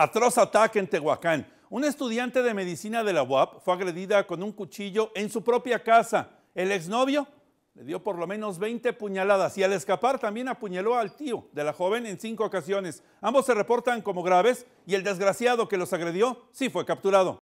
Atroz ataque en Tehuacán. Una estudiante de medicina de la UAP fue agredida con un cuchillo en su propia casa. El exnovio le dio por lo menos 20 puñaladas y al escapar también apuñaló al tío de la joven en cinco ocasiones. Ambos se reportan como graves y el desgraciado que los agredió sí fue capturado.